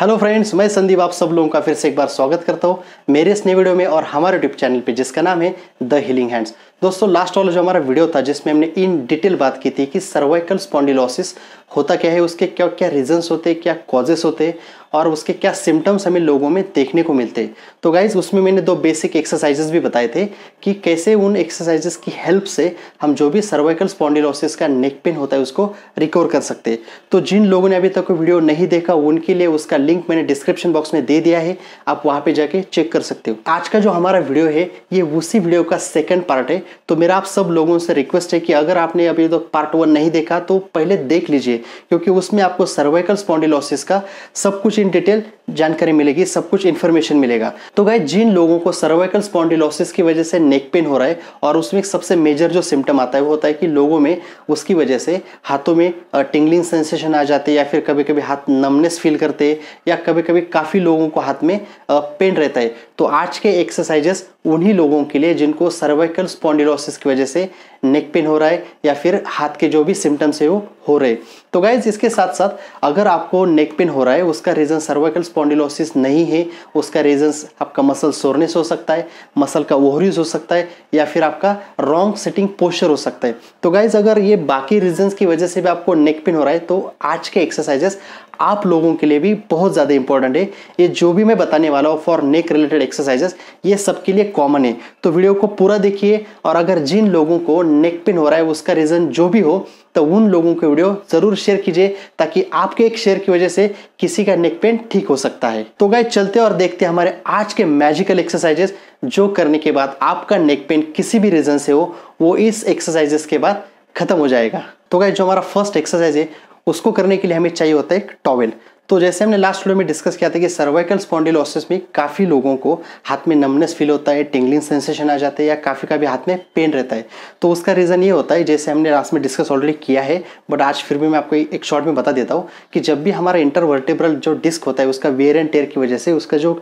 hello friends मैं संदीप आप सब लोगों का फिर से एक बार स्वागत करता हूँ मेरे इस नए वीडियो में और हमारे यूट्यूब चैनल पे जिसका नाम है द हीलिंग हैंड्स दोस्तों लास्ट वाला जो हमारा वीडियो था जिसमें हमने इन डिटेल बात की थी कि सर्वाइकल स्पॉन्डिलोसिस होता क्या है उसके क्या क्या रीजंस होते क्या कॉजेस होते और उसके क्या सिम्टम्स हमें लोगों में देखने को मिलते तो गाइज उसमें मैंने दो बेसिक एक्सरसाइजेस भी बताए थे कि कैसे उन एक्सरसाइजेस की हेल्प से हम जो भी सर्वाइकल स्पॉन्डिलोसिस का नेक पेन होता है उसको रिकवर कर सकते तो जिन लोगों ने अभी तक वीडियो नहीं देखा उनके लिए उसका लिंक मैंने डिस्क्रिप्शन बॉक्स में दे दिया है आप वहाँ पर जाके चेक कर सकते हो आज का जो हमारा वीडियो है ये उसी वीडियो का सेकेंड पार्ट है तो मेरा आप सब लोगों से रिक्वेस्ट है कि अगर आपने अभी तक तो पार्ट वन नहीं देखा तो पहले देख लीजिए क्योंकि उसमें आपको सर्वाइकल स्पॉन्डिलोसिस का सब कुछ इन डिटेल जानकारी मिलेगी सब कुछ इन्फॉर्मेशन मिलेगा तो गाय जिन लोगों को सर्वाइकल स्पॉन्डिलोसिस की वजह से नेक पेन हो रहा है और उसमें सबसे मेजर जो सिम्टम आता है वो होता है कि लोगों में उसकी वजह से हाथों में टिंगलिंग सेंसेशन आ जाते या फिर कभी कभी हाथ नमनेस फील करते या कभी कभी काफ़ी लोगों को हाथ में पेन रहता है तो आज के एक्सरसाइजेस उन्हीं लोगों के लिए जिनको सर्वाइकल स्पॉन्डिलोसिस की वजह से नेक पेन हो रहा है या फिर हाथ के जो भी सिम्टम्स है वो हो रहे तो गाइज इसके साथ साथ अगर आपको नेक पेन हो रहा है उसका रीज़न सर्वाइकल स्पॉन्डिलोसिस नहीं है उसका रीजन्स आपका मसल सोरनेस हो सकता है मसल का ओहरीज हो सकता है या फिर आपका रॉन्ग सेटिंग पोस्चर हो सकता है तो गाइज अगर ये बाकी रीजन्स की वजह से भी आपको नेक पेन हो रहा है तो आज के एक्सरसाइजेस आप लोगों के लिए भी बहुत ज़्यादा इंपॉर्टेंट है ये जो भी मैं बताने वाला हूँ फॉर नेक रिलेटेड एक्सरसाइजेस ये सबके लिए कॉमन है तो वीडियो को पूरा देखिए और अगर जिन लोगों को नेक पेन हो रहा है उसका रीज़न जो भी हो तो उन लोगों के वीडियो ज़रूर शेयर कीजिए ताकि आपके एक शेयर की वजह से किसी का नेक पेन ठीक हो सकता है तो गाय चलते और देखते हैं हमारे आज के मैजिकल एक्सरसाइजेस जो करने के बाद आपका नेक पेन किसी भी रीज़न से हो वो इस एक्सरसाइजेस के बाद खत्म हो जाएगा तो गाय जो हमारा फर्स्ट एक्सरसाइज है उसको करने के लिए हमें चाहिए होता है एक टॉवेल तो जैसे हमने लास्ट वीडियो में डिस्कस किया था कि सर्वाइकल स्पॉन्डिलोसिस में काफ़ी लोगों को हाथ में नमनेस फील होता है टिंगलिंग सेंसेशन आ जाता है या काफ़ी का भी हाथ में पेन रहता है तो उसका रीज़न ये होता है जैसे हमने लास्ट में डिस्कस ऑलरेडी किया है बट आज फिर भी मैं आपको एक शॉर्ट में बता देता हूँ कि जब भी हमारा इंटरवर्टेब्रल जो डिस्क होता है उसका वेयर एंड टेयर की वजह से उसका जो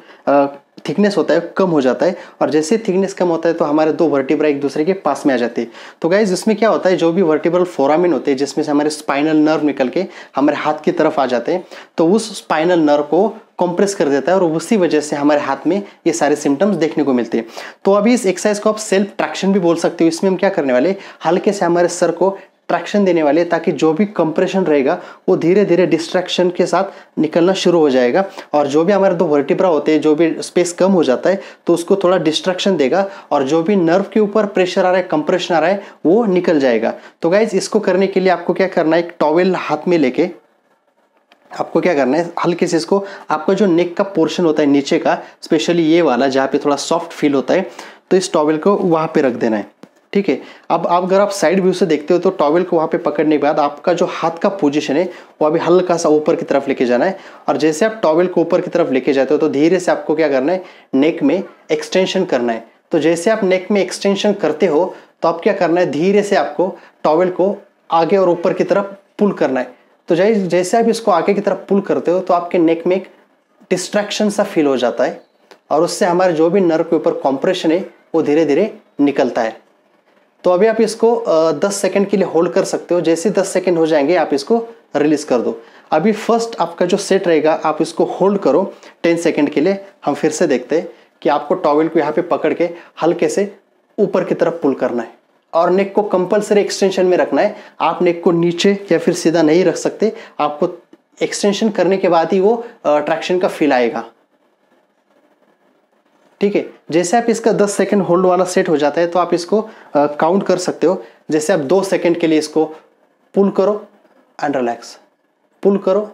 थिकनेस होता है कम हो जाता है और जैसे थिकनेस कम होता है तो हमारे दो वर्टिब्रा एक दूसरे के पास में आ जाते हैं तो गाइज इसमें क्या होता है जो भी वर्टिब्रल फोरामिन होते हैं जिसमें से हमारे स्पाइनल नर्व निकल के हमारे हाथ की तरफ आ जाते हैं तो उस स्पाइनल नर्व को कंप्रेस कर देता है और उसी वजह से हमारे हाथ में ये सारे सिम्टम्स देखने को मिलते हैं तो अभी इस एक्सरसाइज को आप सेल्फ ट्रैक्शन भी बोल सकते हो इसमें हम क्या करने वाले हल्के से हमारे सर को ट्रैक्शन देने वाले ताकि जो भी कंप्रेशन रहेगा वो धीरे धीरे डिस्ट्रैक्शन के साथ निकलना शुरू हो जाएगा और जो भी हमारे दो वर्टिब्रा होते हैं जो भी स्पेस कम हो जाता है तो उसको थोड़ा डिस्ट्रैक्शन देगा और जो भी नर्व के ऊपर प्रेशर आ रहा है कंप्रेशन आ रहा है वो निकल जाएगा तो गाइज इसको करने के लिए आपको क्या करना है एक टॉवेल हाथ में लेके आपको क्या करना है हल्के से इसको आपका जो नेक का पोर्शन होता है नीचे का स्पेशली ये वाला जहाँ पे थोड़ा सॉफ्ट फील होता है तो इस टॉवेल को वहाँ पे रख देना है ठीक है अब आप अगर आप साइड व्यू से देखते हो तो टॉवेल को वहाँ पे पकड़ने के बाद आपका जो हाथ का पोजीशन है वो अभी हल्का सा ऊपर की तरफ लेके जाना है और जैसे आप टॉवेल को ऊपर की तरफ लेके जाते हो तो धीरे से आपको क्या करना है नेक में एक्सटेंशन करना है तो जैसे आप नेक में एक्सटेंशन करते हो तो आप क्या करना है धीरे से आपको टॉवेल को आगे और ऊपर की तरफ पुल करना है तो जैसे आप इसको आगे की तरफ पुल करते हो तो आपके नेक में एक डिस्ट्रैक्शन सा फील हो जाता है और उससे हमारे जो भी नर्व के ऊपर कॉम्प्रेशन है वो धीरे धीरे निकलता है तो अभी आप इसको दस सेकेंड के लिए होल्ड कर सकते हो जैसे दस सेकेंड हो जाएंगे आप इसको रिलीज कर दो अभी फर्स्ट आपका जो सेट रहेगा आप इसको होल्ड करो टेन सेकेंड के लिए हम फिर से देखते हैं कि आपको टॉवेल को यहाँ पे पकड़ के हल्के से ऊपर की तरफ पुल करना है और नेक को कंपलसरी एक्सटेंशन में रखना है आप नेक को नीचे या फिर सीधा नहीं रख सकते आपको एक्सटेंशन करने के बाद ही वो अट्रैक्शन का फील आएगा ठीक है जैसे आप इसका 10 सेकंड होल्ड वाला सेट हो जाता है तो आप इसको काउंट कर सकते हो जैसे आप दो सेकंड के लिए इसको पुल करो एंड रिलैक्स पुल करो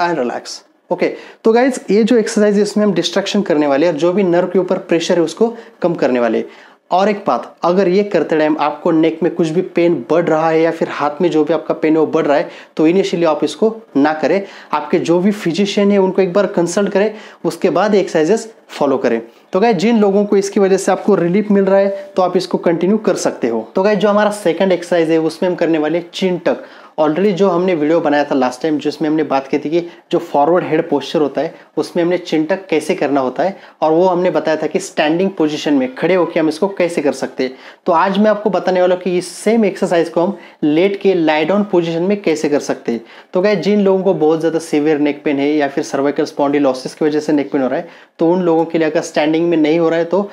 एंड रिलैक्स ओके तो गाइज ये जो एक्सरसाइज है इसमें हम डिस्ट्रक्शन करने वाले हैं और जो भी नर्व के ऊपर प्रेशर है उसको कम करने वाले हैं और एक बात अगर ये करते टाइम आपको नेक में कुछ भी पेन बढ़ रहा है या फिर हाथ में जो भी आपका पेन है वो बढ़ रहा है तो इनिशियली आप इसको ना करें आपके जो भी फिजिशियन है उनको एक बार कंसल्ट करें उसके बाद एक्सरसाइजेस फॉलो करें तो गाय जिन लोगों को इसकी वजह से आपको रिलीफ मिल रहा है तो आप इसको कंटिन्यू कर सकते हो तो गाय जो हमारा सेकेंड एक्सरसाइज है उसमें हम करने वाले चिन टक ऑलरेडी जो हमने वीडियो बनाया था लास्ट टाइम जिसमें हमने बात की थी कि जो फॉरवर्ड हेड पोस्चर होता है उसमें हमने चिंटक कैसे करना होता है और वो हमने बताया था कि स्टैंडिंग पोजिशन में खड़े होकर हम इसको कैसे कर सकते हैं तो आज मैं आपको बताने वाला हूँ कि इस सेम एक्सरसाइज को हम लेट के लाइडाउन पोजिशन में कैसे कर सकते हैं तो क्या जिन लोगों को बहुत ज़्यादा सीवियर नेक पेन है या फिर सर्वाइकल स्पॉन्डिलोसिस की वजह से नेक पेन हो रहा है तो उन लोगों के लिए अगर स्टैंडिंग में नहीं हो रहा है तो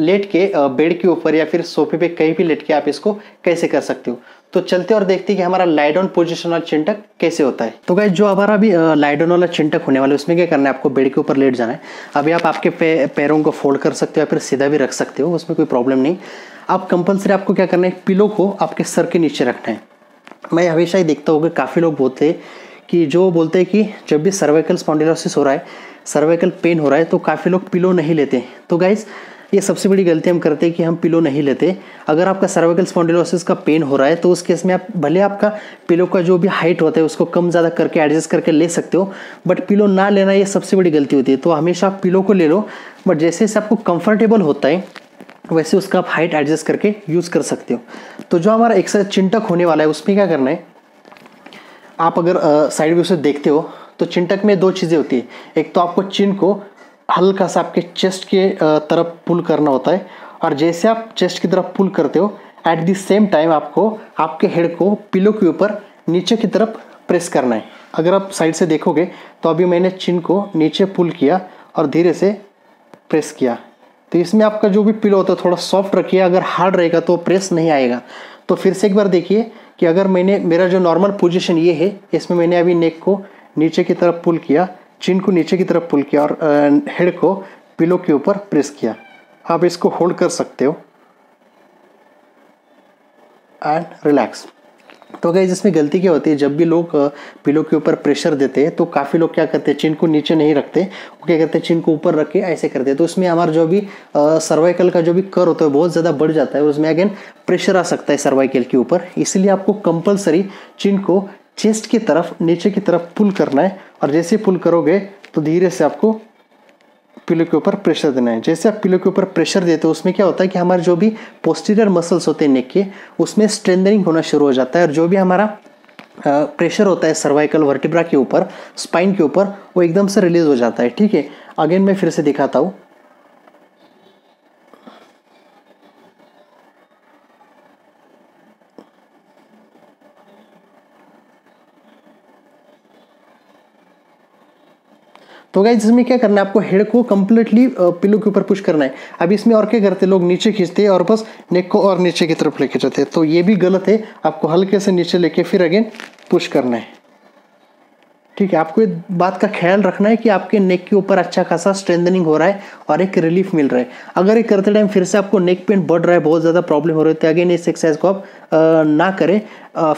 लेट के बेड के ऊपर या फिर सोफे पे कहीं भी लेट के आप इसको कैसे कर सकते हो तो चलते और देखते कि हमारा लाइडोन पोजिशन वाला चिंटक कैसे होता है तो गाइज जो हमारा अभी लाइडोन वाला चिंटक होने वाला है उसमें क्या करना है आपको बेड के ऊपर लेट जाना है अभी आप आपके पैरों को फोल्ड कर सकते हो या फिर सीधा भी रख सकते हो उसमें कोई प्रॉब्लम नहीं आप कंपलसरी आपको क्या करना है पिलो को आपके सर के नीचे रखना है मैं हमेशा ही देखता हूँ कि काफ़ी लोग बोलते हैं कि जो बोलते हैं कि जब भी सर्वाइकल स्पॉन्डिलोसिस हो रहा है सर्वाइकल पेन हो रहा है तो काफ़ी लोग पिलो नहीं लेते तो गाइज़ ये सबसे बड़ी गलती हम करते हैं कि हम पिलो नहीं लेते अगर आपका सर्वाइकल स्पॉन्डिलोसिस का पेन हो रहा है तो उस केस में आप भले आपका पिलो का जो भी हाइट होता है उसको कम ज़्यादा करके एडजस्ट करके ले सकते हो बट पिलो ना लेना ये सबसे बड़ी गलती होती है तो हमेशा आप पिलो को ले लो बट जैसे जैसे आपको कंफर्टेबल होता है वैसे उसका आप हाइट एडजस्ट करके यूज़ कर सकते हो तो जो हमारा एक्सरसाइज चिंटक होने वाला है उसमें क्या करना है आप अगर साइड व्यू से देखते हो तो चिंटक में दो चीज़ें होती है एक तो आपको चिन को हल्का सा आपके चेस्ट के तरफ पुल करना होता है और जैसे आप चेस्ट की तरफ पुल करते हो एट द सेम टाइम आपको आपके हेड को पिलो के ऊपर नीचे की तरफ प्रेस करना है अगर आप साइड से देखोगे तो अभी मैंने चिन को नीचे पुल किया और धीरे से प्रेस किया तो इसमें आपका जो भी पिलो होता है थोड़ा सॉफ्ट रखिए अगर हार्ड रहेगा तो प्रेस नहीं आएगा तो फिर से एक बार देखिए कि अगर मैंने मेरा जो नॉर्मल पोजिशन ये है इसमें मैंने अभी नेक को नीचे की तरफ पुल किया चिन को नीचे की तरफ पुल किया और हेड को पिलो के ऊपर प्रेस किया आप इसको होल्ड कर सकते हो एंड रिलैक्स तो अगर इसमें गलती क्या होती है जब भी लोग पिलो के ऊपर प्रेशर देते हैं तो काफ़ी लोग क्या करते हैं चिन को नीचे नहीं रखते वो क्या करते हैं चिन को ऊपर रख के ऐसे करते हैं तो उसमें हमारा जो भी सर्वाइकल का जो भी कर होता है बहुत ज़्यादा बढ़ जाता है उसमें अगेन प्रेशर आ सकता है सर्वाइकल के ऊपर इसलिए आपको कंपलसरी चिन को चेस्ट की तरफ नीचे की तरफ पुल करना है और जैसे पुल करोगे तो धीरे से आपको पिलो के ऊपर प्रेशर देना है जैसे आप पिलो के ऊपर प्रेशर देते हो उसमें क्या होता है कि हमारे जो भी पोस्टीरियर मसल्स होते हैं नेक के उसमें स्ट्रेंदनिंग होना शुरू हो जाता है और जो भी हमारा प्रेशर होता है सर्वाइकल वर्टिब्रा के ऊपर स्पाइन के ऊपर वो एकदम से रिलीज हो जाता है ठीक है अगेन मैं फिर से दिखाता हूँ तो गाइज इसमें क्या करना है आपको हेड को कंप्लीटली पिलो के ऊपर पुश करना है अब इसमें और क्या करते हैं लोग नीचे खींचते हैं और बस नेक को और नीचे की तरफ लेके जाते हैं तो ये भी गलत है आपको हल्के से नीचे लेके फिर अगेन पुश करना है ठीक है आपको ये बात का ख्याल रखना है कि आपके नेक के ऊपर अच्छा खासा स्ट्रेंथनिंग हो रहा है और एक रिलीफ मिल रहा है अगर ये करते टाइम फिर से आपको नेक पेन बढ़ रहा है बहुत ज़्यादा प्रॉब्लम हो रही है तो अगेन इस एक्सरसाइज को आप आ, ना करें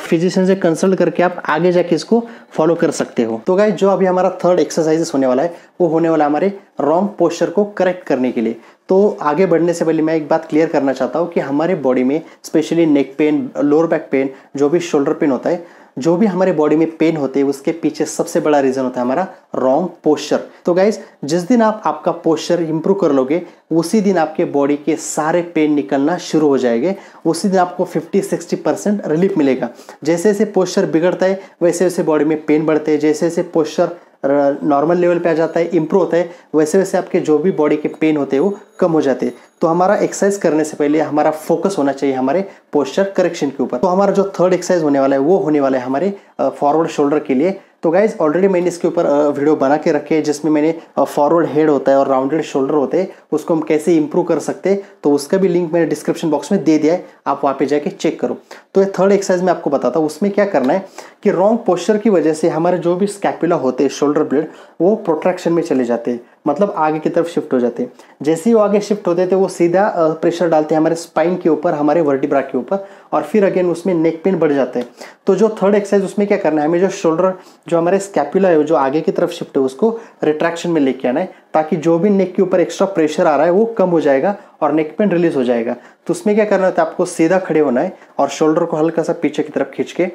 फिजिशियन से कंसल्ट करके आप आगे जाके इसको फॉलो कर सकते हो तो गाइज जो अभी हमारा थर्ड एक्सरसाइजेस होने वाला है वो होने वाला हमारे रॉन्ग पोस्चर को करेक्ट करने के लिए तो आगे बढ़ने से पहले मैं एक बात क्लियर करना चाहता हूँ कि हमारे बॉडी में specially neck pain lower back pain जो भी शोल्डर पेन होता है जो भी हमारे बॉडी में पेन होते हैं उसके पीछे सबसे बड़ा रीज़न होता है हमारा रॉन्ग पोस्चर तो गाइज जिस दिन आप आपका पोस्चर इंप्रूव कर लोगे उसी दिन आपके बॉडी के सारे पेन निकलना शुरू हो जाएंगे उसी दिन आपको 50-60 परसेंट रिलीफ मिलेगा जैसे जैसे पोस्चर बिगड़ता है वैसे वैसे बॉडी में पेन बढ़ते हैं जैसे जैसे पोस्चर नॉर्मल लेवल पे आ जाता है इम्प्रूव होता है वैसे वैसे आपके जो भी बॉडी के पेन होते हैं वो कम हो जाते हैं तो हमारा एक्सरसाइज करने से पहले हमारा फोकस होना चाहिए हमारे पोस्चर करेक्शन के ऊपर तो हमारा जो थर्ड एक्सरसाइज होने वाला है वो होने वाला है हमारे फॉरवर्ड शोल्डर के लिए तो गाइज ऑलरेडी मैंने इसके ऊपर वीडियो बना के रखे है जिसमें मैंने फॉरवर्ड हेड होता है और राउंडेड शोल्डर होते हैं उसको हम कैसे इंप्रूव कर सकते हैं तो उसका भी लिंक मैंने डिस्क्रिप्शन बॉक्स में दे दिया है आप वहाँ पे जाके चेक करो तो ये थर्ड एक्सरसाइज मैं आपको बताता हूँ उसमें क्या करना है कि रॉन्ग पोस्चर की वजह से हमारे जो भी स्कैपुला होते हैं शोल्डर ब्लेड वो प्रोट्रैक्शन में चले जाते हैं मतलब आगे की तरफ शिफ्ट हो जाते हैं जैसे ही वो आगे शिफ्ट होते थे तो वो सीधा प्रेशर डालते हैं हमारे स्पाइन के ऊपर हमारे वर्टिब्रा के ऊपर और फिर अगेन उसमें नेक पेन बढ़ जाते हैं तो जो थर्ड एक्सरसाइज उसमें क्या करना है हमें जो शोल्डर जो हमारे स्कैपुला है जो आगे की तरफ शिफ्ट है उसको रिट्रैक्शन में लेके आना है ताकि जो भी नेक के ऊपर एक्स्ट्रा प्रेशर आ रहा है वो कम हो जाएगा और नेक पेन रिलीज हो जाएगा तो उसमें क्या करना होता है आपको सीधा खड़े होना है और शोल्डर को हल्का सा पीछे की तरफ खींच के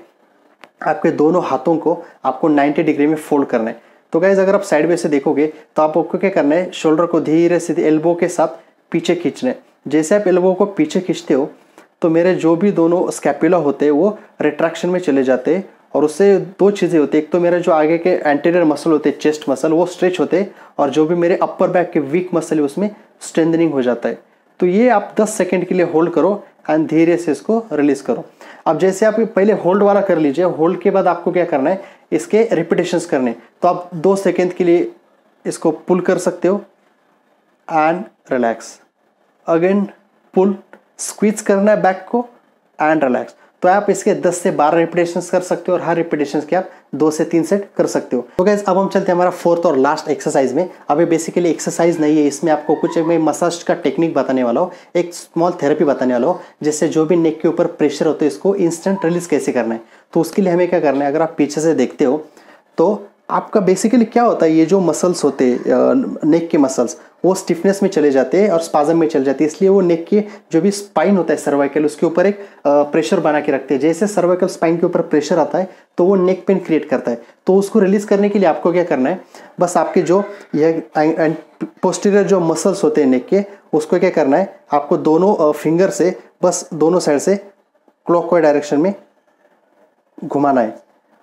आपके दोनों हाथों को आपको 90 डिग्री में फोल्ड करना है तो गाइज अगर आप साइड वे से देखोगे तो आपको क्या करना है शोल्डर को धीरे सीधे एल्बो के साथ पीछे खींचना है जैसे आप एल्बो को पीछे खींचते हो तो मेरे जो भी दोनों स्कैपुला होते हैं वो रिट्रैक्शन में चले जाते हैं और उससे दो चीज़ें होती है एक तो मेरे जो आगे के एंटीरियर मसल होते हैं चेस्ट मसल वो स्ट्रेच होते हैं और जो भी मेरे अपर बैक के वीक मसल है उसमें स्ट्रेंथनिंग हो जाता है तो ये आप 10 सेकंड के लिए होल्ड करो एंड धीरे से इसको रिलीज़ करो अब जैसे आप पहले होल्ड वाला कर लीजिए होल्ड के बाद आपको क्या करना है इसके रिपीटेशंस करने तो आप दो सेकेंड के लिए इसको पुल कर सकते हो and relax again pull squeeze करना है बैक को एंड रिलैक्स तो आप इसके 10 से 12 रिपीटेशन कर सकते हो और हर रिपीटेशन के आप दो से तीन सेट कर सकते हो तो गैस अब हम चलते हैं हमारा फोर्थ और लास्ट एक्सरसाइज में अभी बेसिकली एक्सरसाइज नहीं है इसमें आपको कुछ मैं मसाज का टेक्निक बताने वाला हूँ एक स्मॉल थेरेपी बताने वाला हूँ जिससे जो भी नेक के ऊपर प्रेशर होता है इसको इंस्टेंट रिलीज कैसे करना है तो उसके लिए हमें क्या करना है अगर आप पीछे से देखते हो तो आपका बेसिकली क्या होता है ये जो मसल्स होते हैं नेक के मसल्स वो स्टिफनेस में चले जाते हैं और स्पाजम में चले जाते हैं इसलिए वो नेक के जो भी स्पाइन होता है सर्वाइकल उसके ऊपर एक प्रेशर बना के रखते हैं जैसे सर्वाइकल स्पाइन के ऊपर प्रेशर आता है तो वो नेक पेन क्रिएट करता है तो उसको रिलीज़ करने के लिए आपको क्या करना है बस आपके जो यह एंड पोस्टीरियर जो मसल्स होते हैं नेक के उसको क्या करना है आपको दोनों फिंगर से बस दोनों साइड से क्लॉक डायरेक्शन में घुमाना है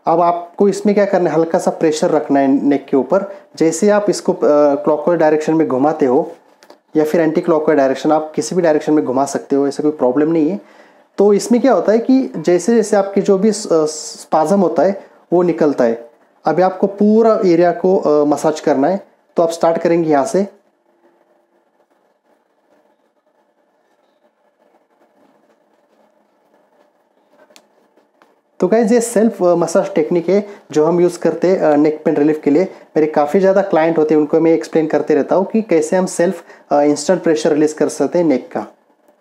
अब आपको इसमें क्या करना है हल्का सा प्रेशर रखना है नेक के ऊपर जैसे आप इसको क्लॉक डायरेक्शन में घुमाते हो या फिर एंटी क्लॉक डायरेक्शन आप किसी भी डायरेक्शन में घुमा सकते हो ऐसा कोई प्रॉब्लम नहीं है तो इसमें क्या होता है कि जैसे जैसे आपके जो भी स्पाजम होता है वो निकलता है अभी आपको पूरा एरिया को मसाज करना है तो आप स्टार्ट करेंगे यहाँ से तो गाइज ये सेल्फ मसाज टेक्निक है जो हम यूज़ करते हैं नेक पेन रिलीफ के लिए मेरे काफ़ी ज़्यादा क्लाइंट होते हैं उनको मैं एक्सप्लेन करते रहता हूँ कि कैसे हम सेल्फ इंस्टेंट प्रेशर रिलीज कर सकते हैं नेक का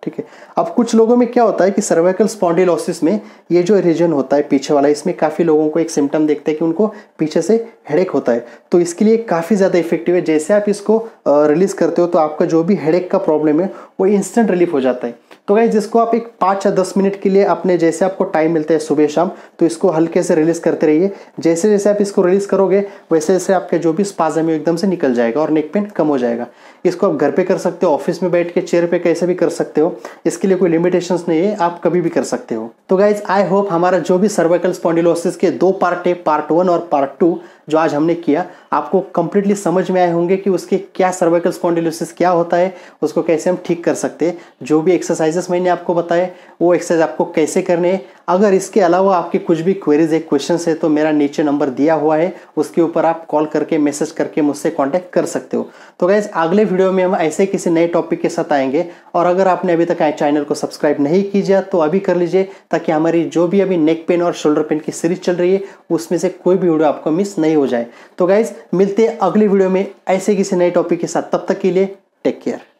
ठीक है अब कुछ लोगों में क्या होता है कि सर्वाइकल स्पॉन्डिलोसिस में ये जो रीजन होता है पीछे वाला इसमें काफ़ी लोगों को एक सिम्टम देखते हैं कि उनको पीछे से हेडेक होता है तो इसके लिए काफ़ी ज़्यादा इफेक्टिव है जैसे आप इसको रिलीज़ uh, करते हो तो आपका जो भी हेडेक का प्रॉब्लम है वो इंस्टेंट रिलीफ हो जाता है तो गाइज जिसको आप एक पाँच या दस मिनट के लिए अपने जैसे आपको टाइम मिलता है सुबह शाम तो इसको हल्के से रिलीज़ करते रहिए जैसे जैसे आप इसको रिलीज़ करोगे वैसे जैसे आपके जो भी स्पाजम है एकदम से निकल जाएगा और नेक पेन कम हो जाएगा इसको आप घर पे कर सकते हो ऑफिस में बैठ के चेयर पे कैसे भी कर सकते हो इसके लिए कोई लिमिटेशन नहीं है आप कभी भी कर सकते हो तो गाइज आई होप हमारा जो भी सर्वाइकल स्पॉन्डिलोसिस के दो पार्ट है पार्ट वन और पार्ट टू जो आज हमने किया आपको कंप्लीटली समझ में आए होंगे कि उसके क्या सर्वाइकल स्पॉन्डिलोसिस क्या होता है उसको कैसे हम ठीक कर सकते हैं जो भी एक्सरसाइजेस मैंने आपको बताए वो एक्सरसाइज आपको कैसे करने हैं अगर इसके अलावा आपकी कुछ भी क्वेरीज है क्वेश्चन है तो मेरा नीचे नंबर दिया हुआ है उसके ऊपर आप कॉल करके मैसेज करके मुझसे कॉन्टैक्ट कर सकते हो तो गाइज अगले वीडियो में हम ऐसे किसी नए टॉपिक के साथ आएंगे और अगर आपने अभी तक चैनल को सब्सक्राइब नहीं किया तो अभी कर लीजिए ताकि हमारी जो भी अभी नेक पेन और शोल्डर पेन की सीरीज चल रही है उसमें से कोई भी वीडियो आपको मिस नहीं हो जाए तो गाइज मिलते अगले वीडियो में ऐसे किसी नए टॉपिक के साथ तब तक के लिए टेक केयर